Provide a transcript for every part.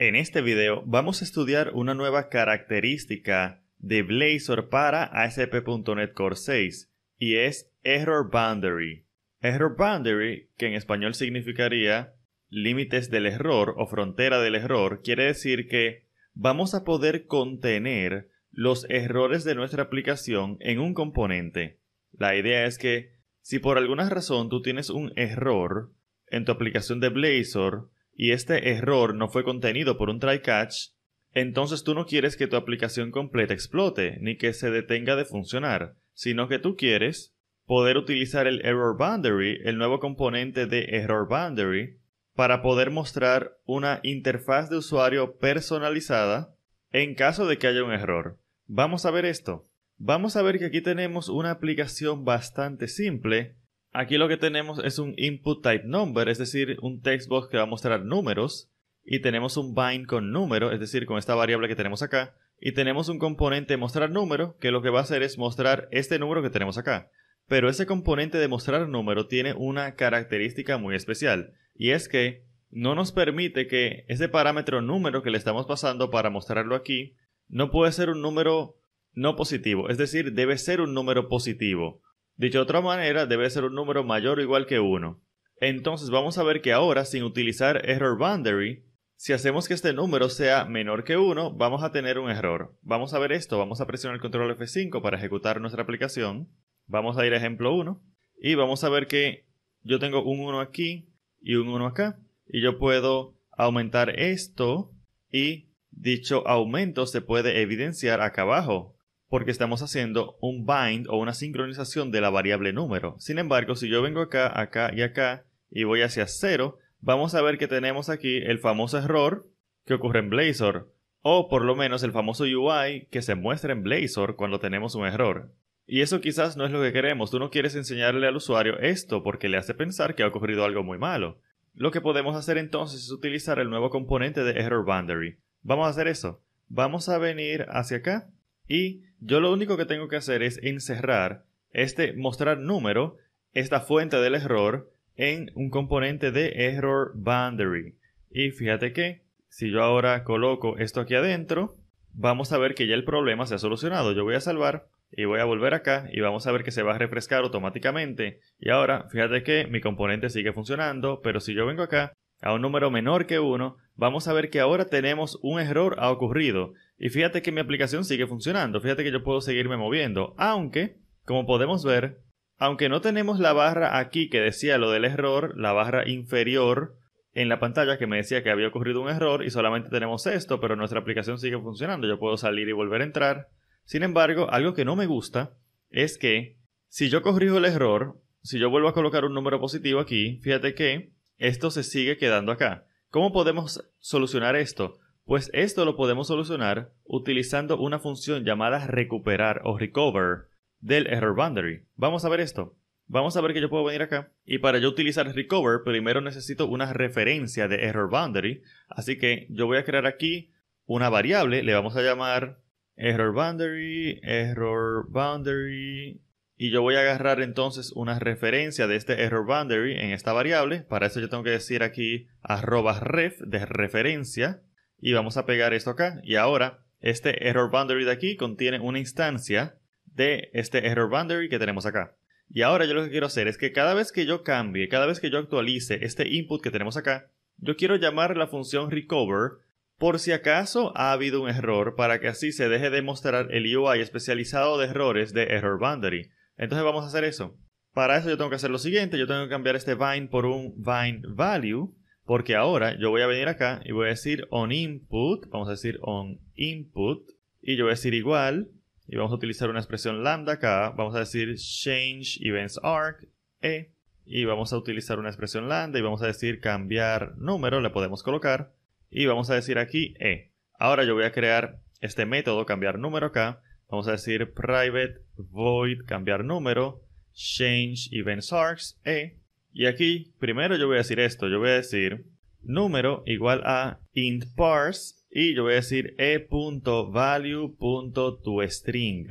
En este video vamos a estudiar una nueva característica de Blazor para ASP.NET Core 6 y es Error Boundary. Error Boundary, que en español significaría límites del error o frontera del error, quiere decir que vamos a poder contener los errores de nuestra aplicación en un componente. La idea es que si por alguna razón tú tienes un error en tu aplicación de Blazor, y este error no fue contenido por un try catch, entonces tú no quieres que tu aplicación completa explote ni que se detenga de funcionar, sino que tú quieres poder utilizar el error boundary, el nuevo componente de error boundary, para poder mostrar una interfaz de usuario personalizada en caso de que haya un error. Vamos a ver esto. Vamos a ver que aquí tenemos una aplicación bastante simple Aquí lo que tenemos es un input type number, es decir, un textbox que va a mostrar números. Y tenemos un bind con número, es decir, con esta variable que tenemos acá. Y tenemos un componente mostrar número que lo que va a hacer es mostrar este número que tenemos acá. Pero ese componente de mostrar número tiene una característica muy especial. Y es que no nos permite que ese parámetro número que le estamos pasando para mostrarlo aquí no puede ser un número no positivo. Es decir, debe ser un número positivo. Dicho de otra manera, debe ser un número mayor o igual que 1. Entonces vamos a ver que ahora, sin utilizar error boundary, si hacemos que este número sea menor que 1, vamos a tener un error. Vamos a ver esto, vamos a presionar el control F5 para ejecutar nuestra aplicación. Vamos a ir a ejemplo 1 y vamos a ver que yo tengo un 1 aquí y un 1 acá. Y yo puedo aumentar esto y dicho aumento se puede evidenciar acá abajo porque estamos haciendo un bind o una sincronización de la variable número. Sin embargo, si yo vengo acá, acá y acá y voy hacia 0, vamos a ver que tenemos aquí el famoso error que ocurre en Blazor, o por lo menos el famoso UI que se muestra en Blazor cuando tenemos un error. Y eso quizás no es lo que queremos, tú no quieres enseñarle al usuario esto porque le hace pensar que ha ocurrido algo muy malo. Lo que podemos hacer entonces es utilizar el nuevo componente de Error Boundary. Vamos a hacer eso. Vamos a venir hacia acá y yo lo único que tengo que hacer es encerrar este mostrar número, esta fuente del error, en un componente de error boundary. Y fíjate que si yo ahora coloco esto aquí adentro, vamos a ver que ya el problema se ha solucionado. Yo voy a salvar y voy a volver acá y vamos a ver que se va a refrescar automáticamente. Y ahora, fíjate que mi componente sigue funcionando, pero si yo vengo acá a un número menor que 1, vamos a ver que ahora tenemos un error ha ocurrido. Y fíjate que mi aplicación sigue funcionando, fíjate que yo puedo seguirme moviendo, aunque, como podemos ver, aunque no tenemos la barra aquí que decía lo del error, la barra inferior en la pantalla que me decía que había ocurrido un error y solamente tenemos esto, pero nuestra aplicación sigue funcionando, yo puedo salir y volver a entrar. Sin embargo, algo que no me gusta es que si yo corrijo el error, si yo vuelvo a colocar un número positivo aquí, fíjate que esto se sigue quedando acá. ¿Cómo podemos solucionar esto? Pues esto lo podemos solucionar utilizando una función llamada recuperar o recover del error boundary. Vamos a ver esto. Vamos a ver que yo puedo venir acá y para yo utilizar recover primero necesito una referencia de error boundary. Así que yo voy a crear aquí una variable, le vamos a llamar error boundary, error boundary y yo voy a agarrar entonces una referencia de este error boundary en esta variable. Para eso yo tengo que decir aquí arroba ref de referencia. Y vamos a pegar esto acá. Y ahora este error boundary de aquí contiene una instancia de este error boundary que tenemos acá. Y ahora yo lo que quiero hacer es que cada vez que yo cambie, cada vez que yo actualice este input que tenemos acá, yo quiero llamar la función recover por si acaso ha habido un error para que así se deje de mostrar el UI especializado de errores de error boundary. Entonces vamos a hacer eso. Para eso yo tengo que hacer lo siguiente, yo tengo que cambiar este bind por un bind Value, porque ahora yo voy a venir acá y voy a decir on input, vamos a decir on input, y yo voy a decir igual, y vamos a utilizar una expresión lambda acá, vamos a decir change events arc, e, y vamos a utilizar una expresión lambda y vamos a decir cambiar número, le podemos colocar, y vamos a decir aquí e. Ahora yo voy a crear este método, cambiar número acá, Vamos a decir private void, cambiar número, change events args, e. Y aquí, primero yo voy a decir esto, yo voy a decir número igual a int parse y yo voy a decir e.value.toString.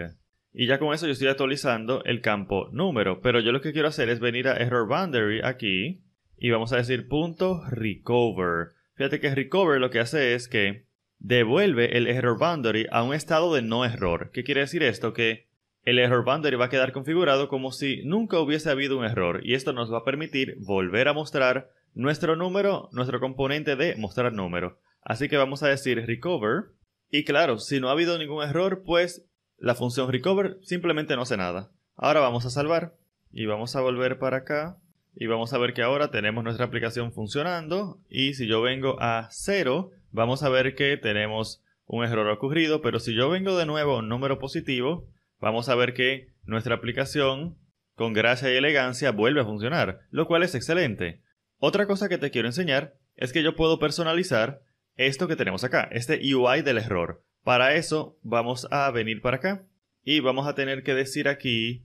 Y ya con eso yo estoy actualizando el campo número, pero yo lo que quiero hacer es venir a error boundary aquí y vamos a decir punto recover. Fíjate que recover lo que hace es que devuelve el error boundary a un estado de no error. ¿Qué quiere decir esto? Que el error boundary va a quedar configurado como si nunca hubiese habido un error y esto nos va a permitir volver a mostrar nuestro número, nuestro componente de mostrar número. Así que vamos a decir recover y claro, si no ha habido ningún error, pues la función recover simplemente no hace nada. Ahora vamos a salvar y vamos a volver para acá y vamos a ver que ahora tenemos nuestra aplicación funcionando y si yo vengo a 0, vamos a ver que tenemos un error ocurrido, pero si yo vengo de nuevo un número positivo, vamos a ver que nuestra aplicación, con gracia y elegancia, vuelve a funcionar, lo cual es excelente. Otra cosa que te quiero enseñar es que yo puedo personalizar esto que tenemos acá, este UI del error. Para eso vamos a venir para acá y vamos a tener que decir aquí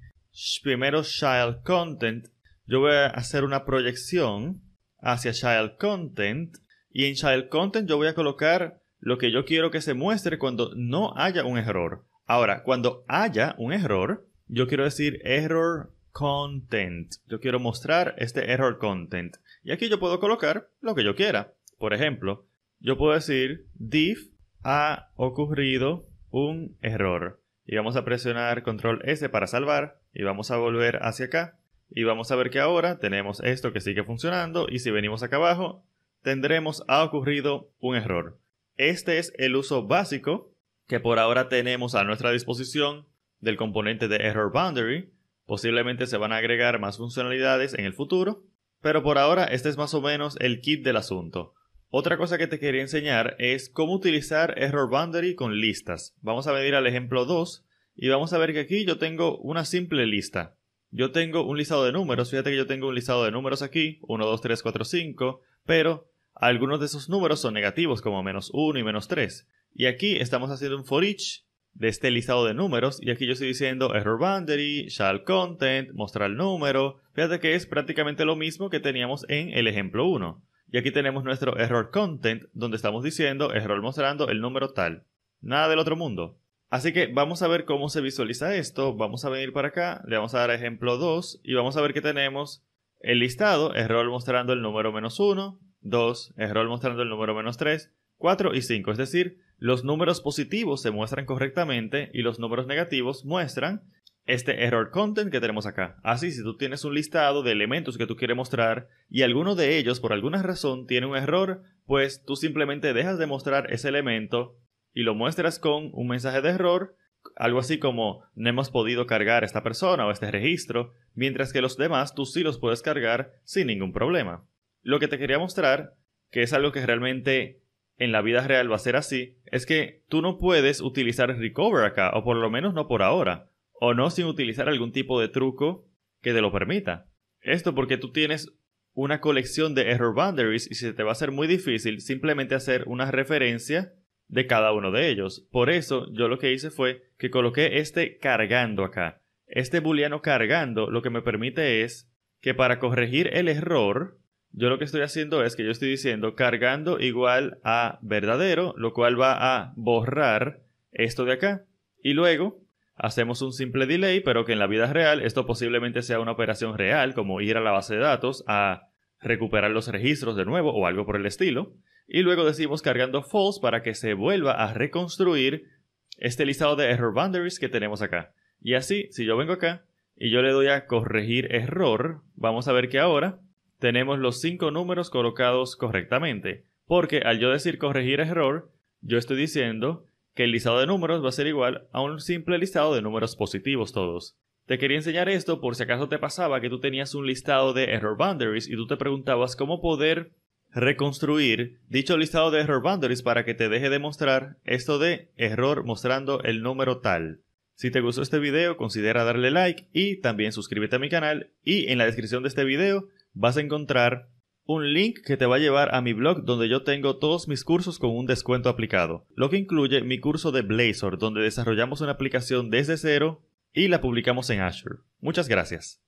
primero child content. Yo voy a hacer una proyección hacia child content y en child content yo voy a colocar lo que yo quiero que se muestre cuando no haya un error. Ahora, cuando haya un error, yo quiero decir error content. Yo quiero mostrar este error content. Y aquí yo puedo colocar lo que yo quiera. Por ejemplo, yo puedo decir div ha ocurrido un error. Y vamos a presionar control S para salvar y vamos a volver hacia acá. Y vamos a ver que ahora tenemos esto que sigue funcionando y si venimos acá abajo tendremos ha ocurrido un error. Este es el uso básico que por ahora tenemos a nuestra disposición del componente de Error Boundary. Posiblemente se van a agregar más funcionalidades en el futuro, pero por ahora este es más o menos el kit del asunto. Otra cosa que te quería enseñar es cómo utilizar Error Boundary con listas. Vamos a venir al ejemplo 2 y vamos a ver que aquí yo tengo una simple lista. Yo tengo un listado de números, fíjate que yo tengo un listado de números aquí, 1, 2, 3, 4, 5, pero algunos de esos números son negativos, como menos 1 y menos 3. Y aquí estamos haciendo un for each de este listado de números. Y aquí yo estoy diciendo error boundary, shall content, mostrar el número. Fíjate que es prácticamente lo mismo que teníamos en el ejemplo 1. Y aquí tenemos nuestro error content, donde estamos diciendo error mostrando el número tal. Nada del otro mundo. Así que vamos a ver cómo se visualiza esto. Vamos a venir para acá, le vamos a dar ejemplo 2 y vamos a ver que tenemos el listado, error mostrando el número menos 1, 2 error mostrando el número menos 3, 4 y 5. Es decir, los números positivos se muestran correctamente y los números negativos muestran este error content que tenemos acá. Así, si tú tienes un listado de elementos que tú quieres mostrar y alguno de ellos por alguna razón tiene un error, pues tú simplemente dejas de mostrar ese elemento y lo muestras con un mensaje de error, algo así como no hemos podido cargar esta persona o este registro, mientras que los demás tú sí los puedes cargar sin ningún problema. Lo que te quería mostrar, que es algo que realmente en la vida real va a ser así, es que tú no puedes utilizar Recover acá, o por lo menos no por ahora, o no sin utilizar algún tipo de truco que te lo permita. Esto porque tú tienes una colección de error boundaries y se te va a hacer muy difícil simplemente hacer una referencia de cada uno de ellos. Por eso yo lo que hice fue que coloqué este cargando acá. Este booleano cargando lo que me permite es que para corregir el error yo lo que estoy haciendo es que yo estoy diciendo cargando igual a verdadero, lo cual va a borrar esto de acá. Y luego hacemos un simple delay, pero que en la vida real esto posiblemente sea una operación real, como ir a la base de datos a recuperar los registros de nuevo o algo por el estilo. Y luego decimos cargando false para que se vuelva a reconstruir este listado de error boundaries que tenemos acá. Y así, si yo vengo acá y yo le doy a corregir error, vamos a ver que ahora tenemos los cinco números colocados correctamente. Porque al yo decir corregir error, yo estoy diciendo que el listado de números va a ser igual a un simple listado de números positivos todos. Te quería enseñar esto por si acaso te pasaba que tú tenías un listado de error boundaries y tú te preguntabas cómo poder reconstruir dicho listado de error boundaries para que te deje de mostrar esto de error mostrando el número tal. Si te gustó este video, considera darle like y también suscríbete a mi canal y en la descripción de este video vas a encontrar un link que te va a llevar a mi blog donde yo tengo todos mis cursos con un descuento aplicado, lo que incluye mi curso de Blazor donde desarrollamos una aplicación desde cero y la publicamos en Azure. Muchas gracias.